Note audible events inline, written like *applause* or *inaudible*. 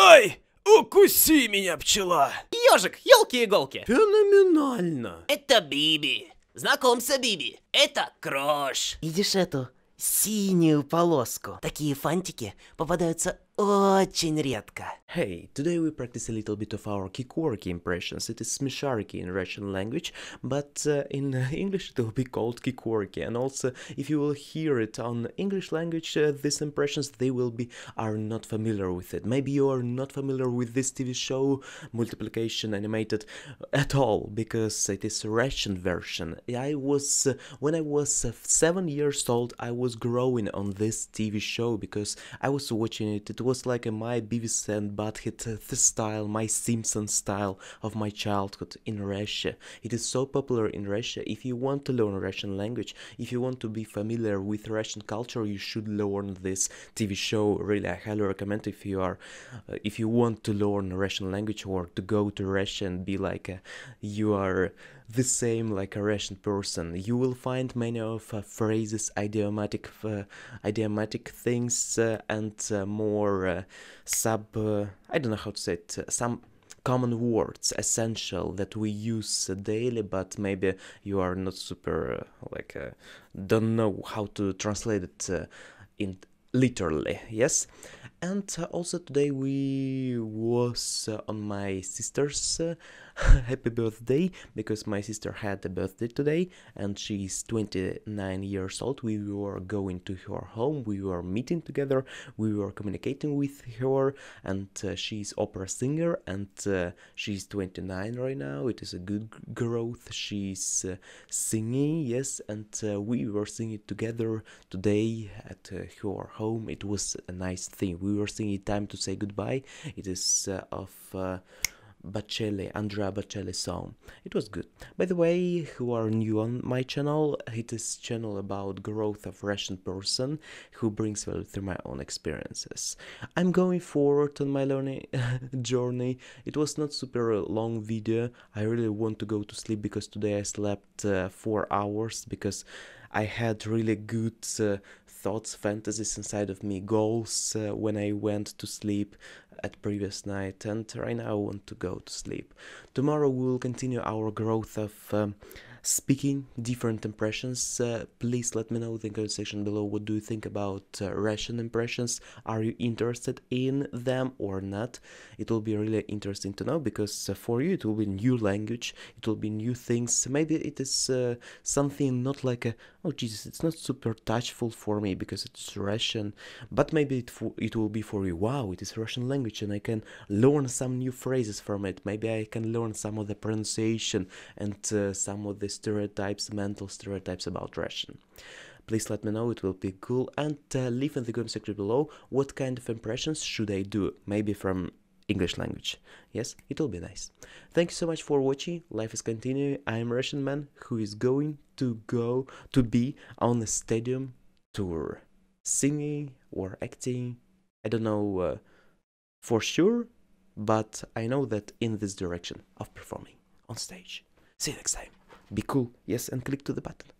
Ай! Укуси меня, пчела! Ёжик, елки-иголки! Феноменально! Это Биби. Знакомься, Биби. Это Крош. Видишь эту синюю полоску? Такие фантики попадаются очень редко. Hey, today we practice a little bit of our Kikouriki impressions. It is smisharki in Russian language, but uh, in uh, *laughs* English it will be called Kikouriki. And also, if you will hear it on English language, uh, these impressions they will be are not familiar with it. Maybe you are not familiar with this TV show multiplication animated at all because it is Russian version. I was uh, when I was uh, seven years old, I was growing on this TV show because I was watching it. It was was like a my Beavis and Butthead uh, the style, my Simpsons style of my childhood in Russia. It is so popular in Russia. If you want to learn Russian language, if you want to be familiar with Russian culture, you should learn this TV show. Really, I highly recommend if you are, uh, if you want to learn Russian language or to go to Russia and be like, a, uh, you are the same like a Russian person. You will find many of uh, phrases, idiomatic, uh, idiomatic things, uh, and uh, more uh, sub. I don't know how to say it. some common words essential that we use daily but maybe you are not super like don't know how to translate it in literally yes and uh, also today we was uh, on my sister's *laughs* happy birthday because my sister had a birthday today and she is 29 years old we were going to her home we were meeting together we were communicating with her and uh, she's opera singer and uh, she's 29 right now it is a good growth she's uh, singing yes and uh, we were singing together today at uh, her home it was a nice thing we were singing time to say goodbye it is uh, of Bacelli, Andrea Bacelli song. It was good. By the way, who are new on my channel, it is channel about growth of Russian person who brings value through my own experiences. I'm going forward on my learning *laughs* journey. It was not super long video. I really want to go to sleep because today I slept uh, 4 hours because I had really good uh, thoughts, fantasies inside of me, goals uh, when I went to sleep at previous night, and right now I want to go to sleep. Tomorrow we will continue our growth of um, speaking different impressions uh, please let me know in the comment section below what do you think about uh, russian impressions are you interested in them or not it will be really interesting to know because uh, for you it will be new language it will be new things maybe it is uh, something not like a oh jesus it's not super touchful for me because it's russian but maybe it, it will be for you wow it is russian language and i can learn some new phrases from it maybe i can learn some of the pronunciation and uh, some of the stereotypes, mental stereotypes about Russian. Please let me know, it will be cool. And uh, leave in the comment section below what kind of impressions should I do, maybe from English language. Yes, it'll be nice. Thank you so much for watching. Life is continuing. I am Russian man who is going to go to be on a stadium tour, singing or acting. I don't know uh, for sure, but I know that in this direction of performing on stage. See you next time. Be cool. Yes, and click to the button.